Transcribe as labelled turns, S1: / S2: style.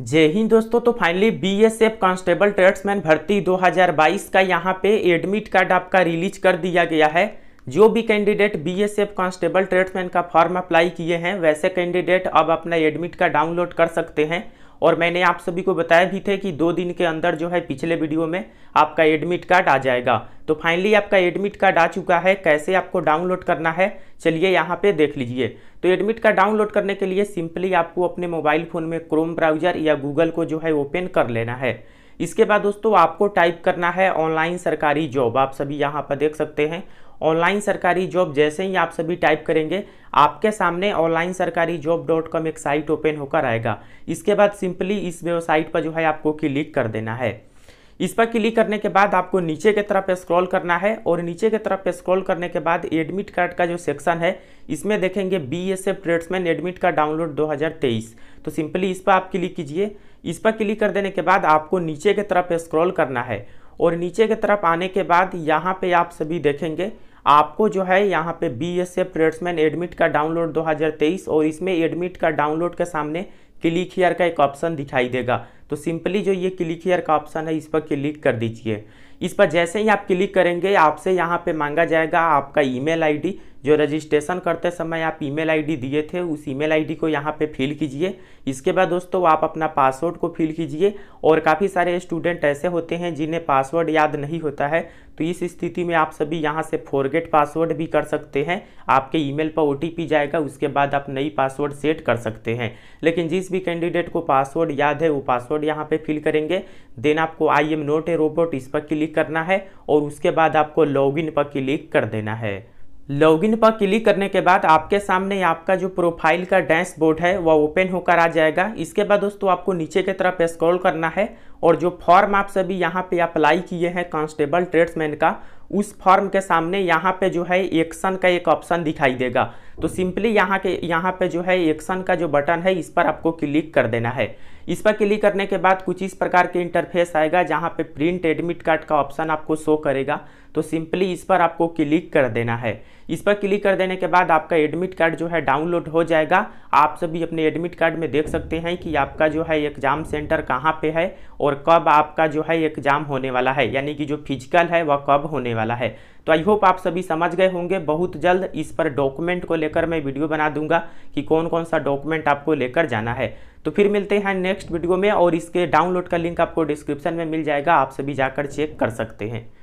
S1: जय हिंद दोस्तों तो फाइनली बीएसएफ कांस्टेबल ट्रेड्समैन भर्ती 2022 का यहाँ पे एडमिट कार्ड आपका रिलीज कर दिया गया है जो भी कैंडिडेट बीएसएफ कांस्टेबल ट्रेड्समैन का फॉर्म अप्लाई किए हैं वैसे कैंडिडेट अब अपना एडमिट कार्ड डाउनलोड कर सकते हैं और मैंने आप सभी को बताया भी थे कि दो दिन के अंदर जो है पिछले वीडियो में आपका एडमिट कार्ड आ जाएगा तो फाइनली आपका एडमिट कार्ड आ चुका है कैसे आपको डाउनलोड करना है चलिए यहाँ पे देख लीजिए तो एडमिट कार्ड डाउनलोड करने के लिए सिंपली आपको अपने मोबाइल फ़ोन में क्रोम ब्राउजर या गूगल को जो है ओपन कर लेना है इसके बाद दोस्तों आपको टाइप करना है ऑनलाइन सरकारी जॉब आप सभी यहाँ पर देख सकते हैं ऑनलाइन सरकारी जॉब जैसे ही आप सभी टाइप करेंगे आपके सामने online sarkari job dot com एक साइट ओपन होकर आएगा इसके बाद सिंपली इस वेबसाइट पर जो है आपको क्लिक कर देना है इस पर क्लिक करने के बाद आपको नीचे की तरफ स्क्रॉल करना है और नीचे की तरफ स्क्रॉल करने के बाद एडमिट कार्ड का जो सेक्शन है इसमें देखेंगे B S F tradesman admit card download 2023 तो सिंपली इस पर आप क्लिक कीजिए इस पर क्लिक कर देने के बाद आपको नीचे की तरफ स्क्रॉल करना है और नीचे की तरफ आने के बाद यहाँ पर आप सभी देखेंगे आपको जो है यहाँ पे B S F tradesman admit का डाउनलोड 2023 और इसमें एडमिट का डाउनलोड के सामने क्लिक हीयर का एक ऑप्शन दिखाई देगा तो सिंपली जो ये क्लिक हीयर का ऑप्शन है इस पर क्लिक कर दीजिए इस पर जैसे ही आप क्लिक करेंगे आपसे यहाँ पे मांगा जाएगा आपका ईमेल आईडी जो रजिस्ट्रेशन करते समय आप ईमेल आईडी दिए थे उस ईमेल आईडी को यहाँ पे फिल कीजिए इसके बाद दोस्तों आप अपना पासवर्ड को फिल कीजिए और काफ़ी सारे स्टूडेंट ऐसे होते हैं जिन्हें पासवर्ड याद नहीं होता है तो इस स्थिति में आप सभी यहाँ से फॉरगेट पासवर्ड भी कर सकते हैं आपके ईमेल पर ओ जाएगा उसके बाद आप नई पासवर्ड सेट कर सकते हैं लेकिन जिस भी कैंडिडेट को पासवर्ड याद है वो पासवर्ड यहाँ पर फिल करेंगे देन आपको I am not a robot इस पर क्लिक क्लिक करना है और उसके बाद आपको लॉगिन पर क्लिक कर देना है लॉगिन पर क्लिक करने के बाद आपके सामने आपका जो प्रोफाइल का डैशबोर्ड है वह ओपन होकर आ जाएगा इसके बाद दोस्तों आपको नीचे की तरफ स्क्रॉल करना है और जो फॉर्म आप सभी यहाँ पे अप्लाई किए हैं कांस्टेबल ट्रेड्समैन का उस फॉर्म के सामने यहाँ पे जो है एक्शन का एक ऑप्शन दिखाई देगा तो सिंपली यहाँ के यहाँ पे जो है एक्शन का जो बटन है इस पर आपको क्लिक कर देना है इस पर क्लिक करने के बाद कुछ इस प्रकार के इंटरफेस आएगा जहाँ पे प्रिंट एडमिट कार्ड का ऑप्शन आपको शो करेगा तो सिंपली इस पर आपको क्लिक कर देना है इस पर क्लिक कर देने के बाद आपका एडमिट कार्ड जो है डाउनलोड हो जाएगा आप सभी अपने एडमिट कार्ड में देख सकते हैं कि आपका जो है एग्ज़ाम सेंटर कहाँ पे है और कब आपका जो है एग्ज़ाम होने वाला है यानी कि जो फिजिकल है वह कब होने वाला है तो आई होप आप सभी समझ गए होंगे बहुत जल्द इस पर डॉक्यूमेंट को लेकर मैं वीडियो बना दूंगा कि कौन कौन सा डॉक्यूमेंट आपको लेकर जाना है तो फिर मिलते हैं नेक्स्ट वीडियो में और इसके डाउनलोड का लिंक आपको डिस्क्रिप्शन में मिल जाएगा आप सभी जाकर चेक कर सकते हैं